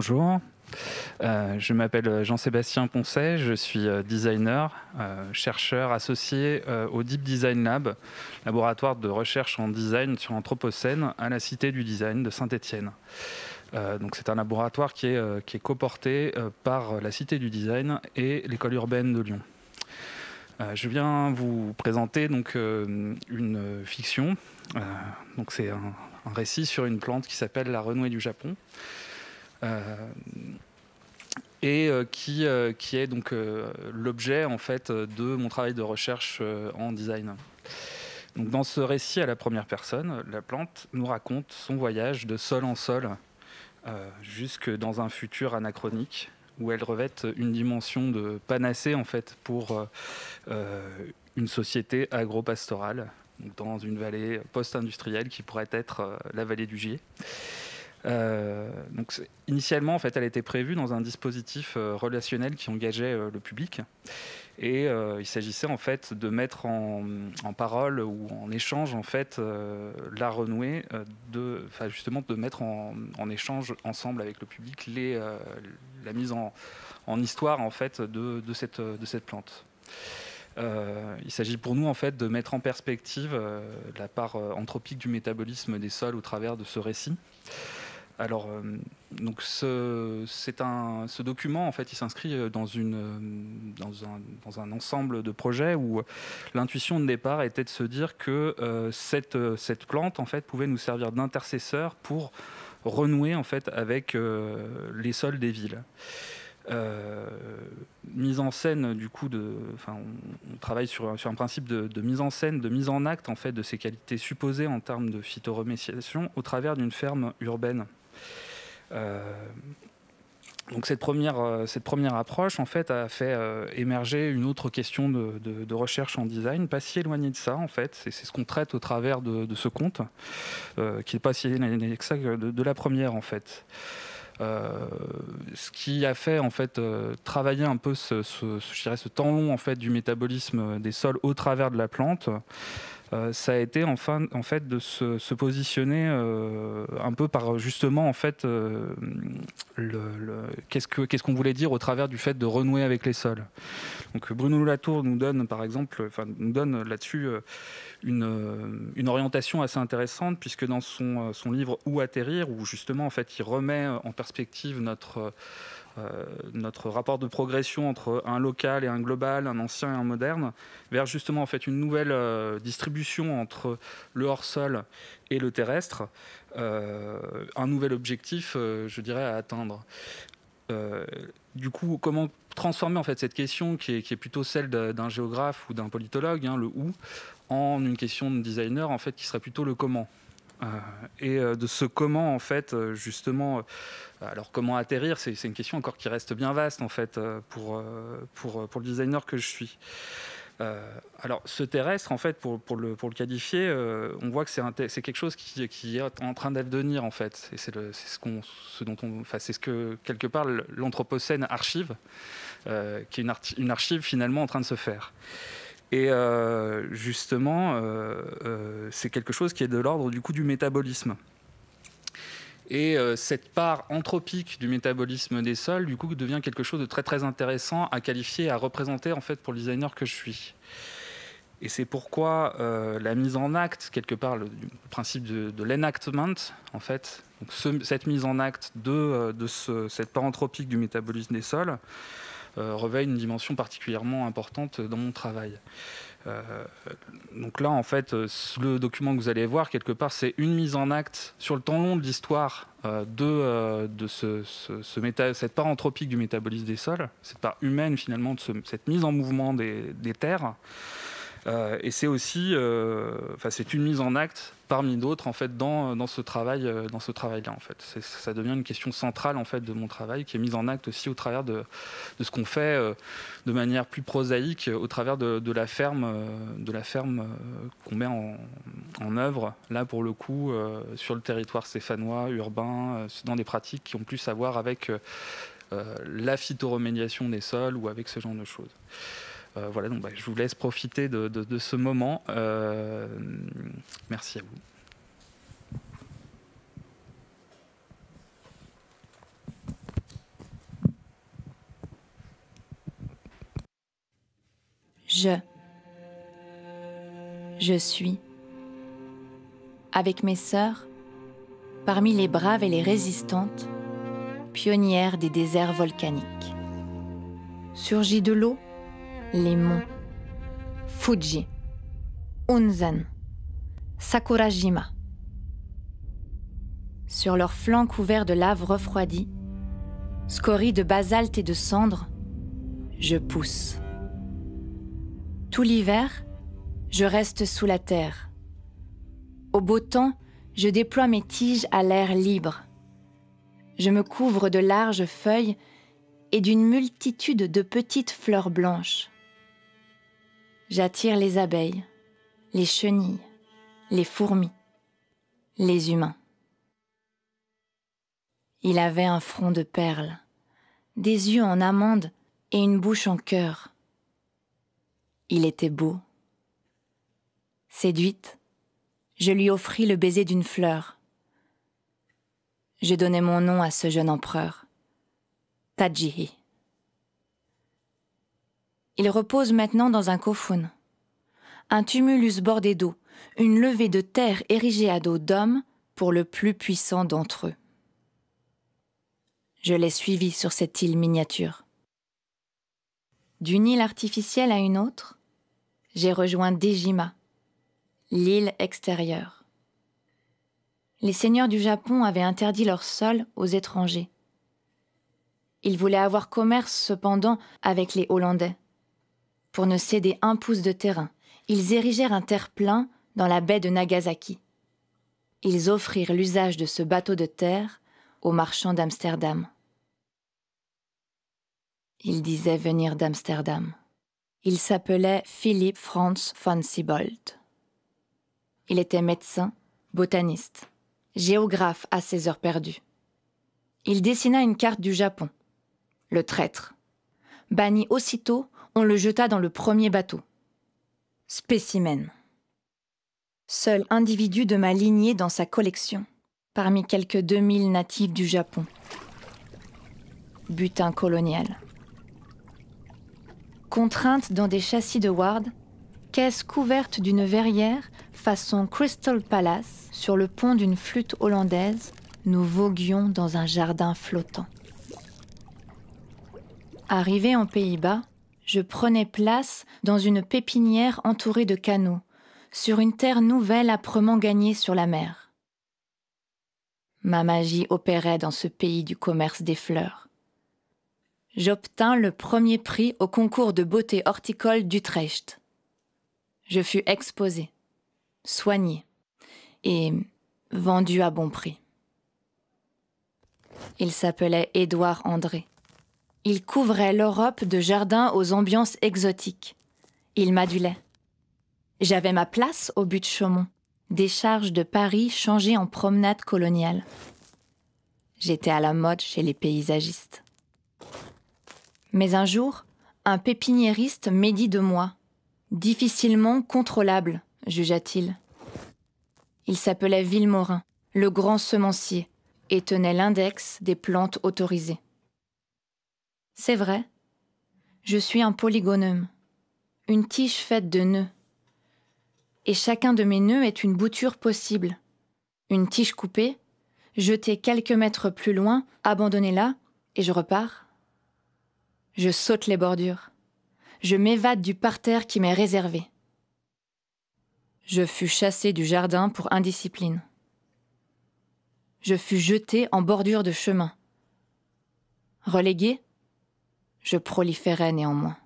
bonjour. Euh, je m'appelle euh, Jean-Sébastien Poncet, je suis euh, designer, chercheur associé au Deep Design Lab, laboratoire de recherche en design sur l'anthropocène à la Cité du Design de Saint-Étienne. donc c'est un laboratoire qui est, qui est coporté par la Cité du Design et l'École urbaine de Lyon. je viens vous présenter donc une fiction. donc c'est un, un récit sur une plante qui s'appelle la renouée du Japon. Euh, et euh, qui, euh, qui est donc l'objet en fait de mon travail de recherche en design. Donc dans ce récit à la première personne, la plante nous raconte son voyage de sol en sol jusque dans un futur anachronique où elle revêt une dimension de panacée en fait pour une société agropastorale dans une vallée post-industrielle qui pourrait être la vallée du Gier. Euh, donc, initialement, en fait, elle était prévue dans un dispositif euh, relationnel qui engageait euh, le public. Et il s'agissait en fait de mettre en, parole ou en échange en fait la renouée, de, justement de mettre en, échange ensemble avec le public les, la mise en, histoire en fait de, de, cette, plante. il s'agit pour nous en fait de mettre en perspective la part anthropique du métabolisme des sols au travers de ce récit. Alors, euh, donc ce, ce document, en fait, il s'inscrit euh, dans, euh, dans, un, ensemble de projets où l'intuition de départ était de se dire que cette, plante, en fait, pouvait nous servir d'intercesseur pour renouer, en fait, avec les sols des villes. mise en scène du coup de on, travaille sur, un principe de, mise en scène de mise en acte en fait de ces qualités supposées en termes de phytoremédiation au travers d'une ferme urbaine euh, donc cette première, euh, cette première approche en fait a fait euh, émerger une autre question de, recherche en design, pas si éloignée de ça en fait, c'est ce qu'on traite au travers de, ce compte, qui n'est pas si éloigné que de, la première en fait. ce qui a fait en fait travailler un peu ce, ce, temps long en fait du métabolisme des sols au travers de la plante, euh, ça a été enfin en fait de se, positionner euh, un peu par justement en fait euh, qu'est-ce qu'est-ce qu'on voulait dire au travers du fait de renouer avec les sols. Donc Bruno Latour nous donne par exemple, enfin nous donne là-dessus une, une, orientation assez intéressante puisque dans son, son livre Où atterrir où justement en fait il remet en perspective notre euh, notre rapport de progression entre un local et un global, un ancien et un moderne, vers justement en fait une nouvelle euh, distribution entre le hors-sol et le terrestre, euh, un nouvel objectif, je dirais, à atteindre. du coup, comment transformer en fait cette question qui est, plutôt celle d'un géographe ou d'un politologue, hein, le où, en une question de designer en fait qui serait plutôt le comment euh, et euh, de ce comment en fait euh, justement alors comment atterrir c'est une question encore qui reste bien vaste en fait pour, pour, pour le designer que je suis alors, ce terrestre, en fait, pour, pour, le, pour le, qualifier, on voit que c'est quelque chose qui, est en train d'advenir, en fait. Et c'est ce, ce, dont on, enfin, c'est ce que quelque part l'anthropocène archive, qui est une, une, archive finalement en train de se faire. Et euh, justement, euh, euh, c'est quelque chose qui est de l'ordre du coup du métabolisme. Et cette part anthropique du métabolisme des sols, du coup, devient quelque chose de très très intéressant à qualifier, à représenter en fait pour le designer que je suis. Et c'est pourquoi la mise en acte, quelque part, le, principe de, l'enactment, en fait, cette mise en acte de, cette part anthropique du métabolisme des sols, euh, revêt une dimension particulièrement importante dans mon travail. Euh, donc là, en fait, euh, le document que vous allez voir, quelque part, c'est une mise en acte sur le temps long de l'histoire de, de ce, cette part anthropique du métabolisme des sols, cette part humaine finalement de cette mise en mouvement des, des terres. Euh, et c'est aussi, euh, enfin, c'est une mise en acte parmi d'autres en fait dans, euh, dans ce travail, là en fait. Ça devient une question centrale en fait de mon travail qui est mise en acte aussi au travers de, ce qu'on fait de manière plus prosaïque au travers de, la ferme, de la ferme qu'on met en, œuvre là pour le coup sur le territoire stéphanois, urbain, dans des pratiques qui ont plus à voir avec la phytoremédiation des sols ou avec ce genre de choses. Euh, voilà, donc bah, je vous laisse profiter de, ce moment. Euh, merci à vous. Je. Je suis. Avec mes sœurs, parmi les braves et les résistantes, pionnières des déserts volcaniques. Surgit de l'eau, les monts Fuji, Unzen, Sakurajima. Sur leurs flancs couverts de lave refroidie, scories de basalte et de cendres, je pousse. Tout l'hiver, je reste sous la terre. Au beau temps, je déploie mes tiges à l'air libre. Je me couvre de larges feuilles et d'une multitude de petites fleurs blanches j'attire les abeilles, les chenilles, les fourmis, les humains. Il avait un front de perles, des yeux en amande et une bouche en cœur. Il était beau. Séduite, je lui offris le baiser d'une fleur. Je donnai mon nom à ce jeune empereur, Tadjihi. Il repose maintenant dans un kofun, Un tumulus bordé d'eau, une levée de terre érigée à dos d'hommes pour le plus puissant d'entre eux. Je l'ai suivi sur cette île miniature. D'une île artificielle à une autre, j'ai rejoint Dejima, l'île extérieure. Les seigneurs du Japon avaient interdit leur sol aux étrangers. Ils voulaient avoir commerce cependant avec les Hollandais. Pour ne céder un pouce de terrain, ils érigèrent un terre-plein dans la baie de Nagasaki. Ils offrirent l'usage de ce bateau de terre aux marchands d'Amsterdam. Il disait venir d'Amsterdam. Il s'appelait Philippe Franz von Siebold. Il était médecin, botaniste, géographe à ses heures perdues. Il dessina une carte du Japon. Le traître. Banni aussitôt on le jeta dans le premier bateau. Spécimen. Seul individu de ma lignée dans sa collection, parmi quelques 2000 natifs du Japon. Butin colonial. Contrainte dans des châssis de Ward, caisse couverte d'une verrière façon Crystal Palace sur le pont d'une flûte hollandaise, nous voguions dans un jardin flottant. Arrivé en Pays-Bas, je prenais place dans une pépinière entourée de canaux, sur une terre nouvelle âprement gagnée sur la mer. Ma magie opérait dans ce pays du commerce des fleurs. J'obtins le premier prix au concours de beauté horticole d'Utrecht. Je fus exposée, soignée et vendue à bon prix. Il s'appelait Édouard André. Il couvrait l'Europe de jardins aux ambiances exotiques. Il m'adulait. J'avais ma place au but de Chaumont, des charges de Paris changées en promenade coloniale. J'étais à la mode chez les paysagistes. Mais un jour, un pépiniériste médit de moi. Difficilement contrôlable, jugea-t-il. Il, Il s'appelait Villemorin, le grand semencier, et tenait l'index des plantes autorisées. C'est vrai. Je suis un polygonum, une tige faite de nœuds. Et chacun de mes nœuds est une bouture possible. Une tige coupée, jetée quelques mètres plus loin, abandonnée là, et je repars. Je saute les bordures. Je m'évade du parterre qui m'est réservé. Je fus chassé du jardin pour indiscipline. Je fus jeté en bordure de chemin. Relégué, je proliférais néanmoins.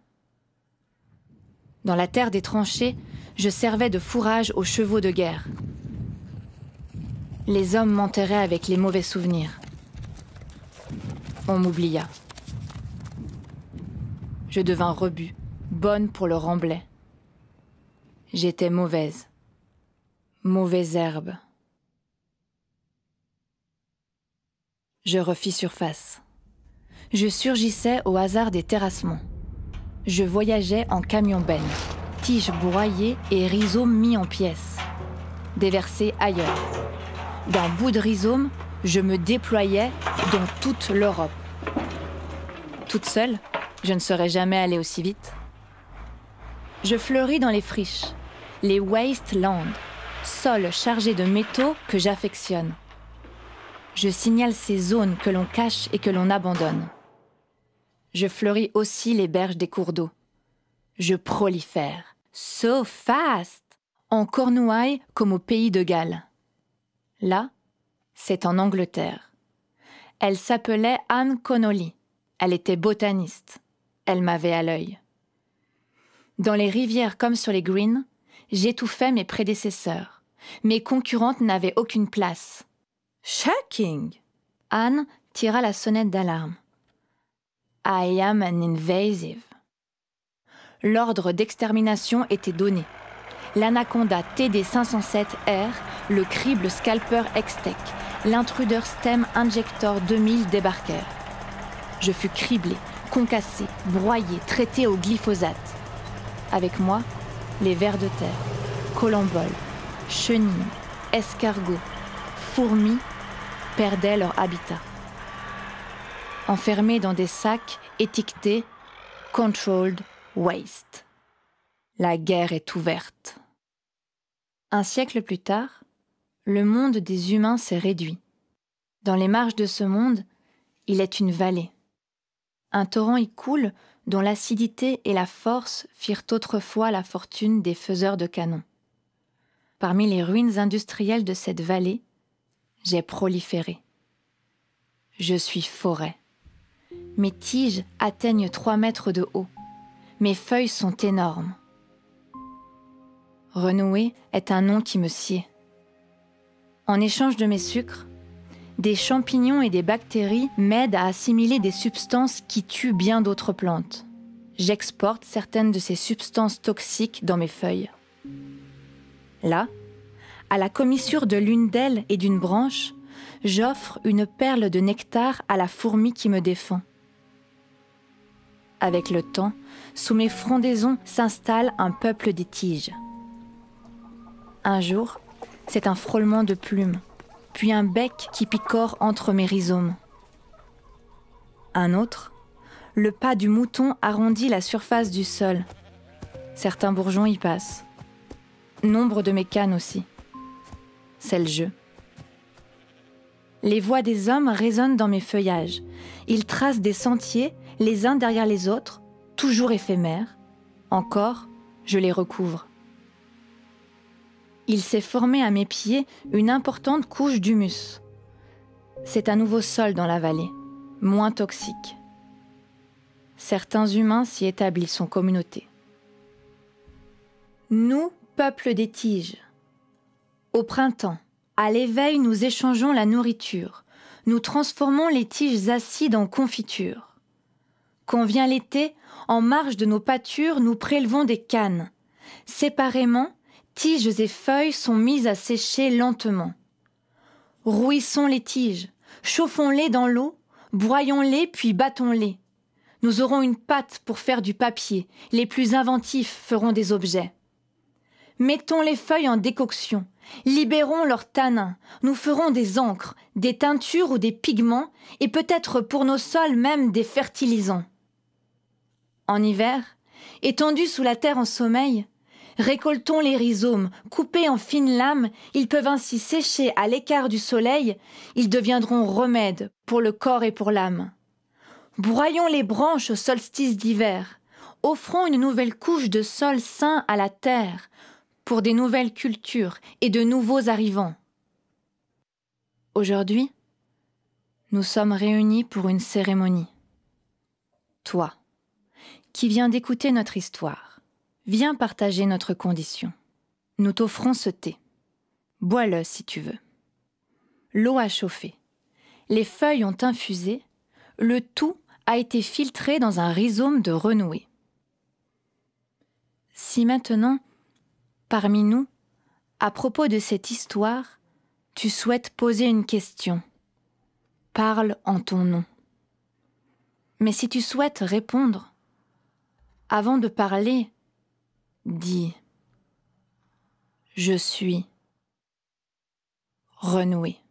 Dans la terre des tranchées, je servais de fourrage aux chevaux de guerre. Les hommes m'enterraient avec les mauvais souvenirs. On m'oublia. Je devins rebut, bonne pour le remblai. J'étais mauvaise. Mauvaise herbe. Je refis surface. Je surgissais au hasard des terrassements. Je voyageais en camion-benne, tiges broyées et rhizomes mis en pièces, déversés ailleurs. D'un bout de rhizome, je me déployais dans toute l'Europe. Toute seule, je ne serais jamais allée aussi vite. Je fleuris dans les friches, les wastelands, sols chargés de métaux que j'affectionne. Je signale ces zones que l'on cache et que l'on abandonne je fleuris aussi les berges des cours d'eau. Je prolifère. So fast En Cornouailles comme au pays de Galles. Là, c'est en Angleterre. Elle s'appelait Anne Connolly. Elle était botaniste. Elle m'avait à l'œil. Dans les rivières comme sur les greens, j'étouffais mes prédécesseurs. Mes concurrentes n'avaient aucune place. Shocking Anne tira la sonnette d'alarme. I am an invasive. L'ordre d'extermination était donné. L'anaconda TD507R, le crible scalper Extec, l'intruder stem injector 2000 débarquèrent. Je fus criblé, concassé, broyé, traité au glyphosate. Avec moi, les vers de terre, colomboles, chenilles, escargots, fourmis perdaient leur habitat enfermés dans des sacs étiquetés Controlled Waste. La guerre est ouverte. Un siècle plus tard, le monde des humains s'est réduit. Dans les marges de ce monde, il est une vallée. Un torrent y coule dont l'acidité et la force firent autrefois la fortune des faiseurs de canons. Parmi les ruines industrielles de cette vallée, j'ai proliféré. Je suis forêt. Mes tiges atteignent 3 mètres de haut. Mes feuilles sont énormes. Renoué est un nom qui me sied. En échange de mes sucres, des champignons et des bactéries m'aident à assimiler des substances qui tuent bien d'autres plantes. J'exporte certaines de ces substances toxiques dans mes feuilles. Là, à la commissure de l'une d'elles et d'une branche, j'offre une perle de nectar à la fourmi qui me défend. Avec le temps, sous mes frondaisons s'installe un peuple des tiges. Un jour, c'est un frôlement de plumes, puis un bec qui picore entre mes rhizomes. Un autre, le pas du mouton arrondit la surface du sol. Certains bourgeons y passent. Nombre de mes cannes aussi. C'est le jeu. Les voix des hommes résonnent dans mes feuillages. Ils tracent des sentiers, les uns derrière les autres, toujours éphémères. Encore, je les recouvre. Il s'est formé à mes pieds une importante couche d'humus. C'est un nouveau sol dans la vallée, moins toxique. Certains humains s'y établissent en communauté. Nous, peuple des tiges, au printemps, à l'éveil, nous échangeons la nourriture. Nous transformons les tiges acides en confiture. Quand vient l'été, en marge de nos pâtures, nous prélevons des cannes. Séparément, tiges et feuilles sont mises à sécher lentement. Rouissons les tiges, chauffons-les dans l'eau, broyons-les puis battons-les. Nous aurons une pâte pour faire du papier, les plus inventifs feront des objets. Mettons les feuilles en décoction, Libérons leurs tanins, nous ferons des encres, des teintures ou des pigments, et peut-être pour nos sols même des fertilisants. En hiver, étendus sous la terre en sommeil, récoltons les rhizomes, coupés en fines lames, ils peuvent ainsi sécher à l'écart du soleil, ils deviendront remèdes pour le corps et pour l'âme. Broyons les branches au solstice d'hiver, offrons une nouvelle couche de sol sain à la terre, pour des nouvelles cultures et de nouveaux arrivants. Aujourd'hui, nous sommes réunis pour une cérémonie. Toi, qui viens d'écouter notre histoire, viens partager notre condition. Nous t'offrons ce thé. Bois-le si tu veux. L'eau a chauffé. Les feuilles ont infusé. Le tout a été filtré dans un rhizome de renouée. Si maintenant parmi nous, à propos de cette histoire, tu souhaites poser une question. Parle en ton nom. Mais si tu souhaites répondre, avant de parler, dis ⁇ Je suis renoué ⁇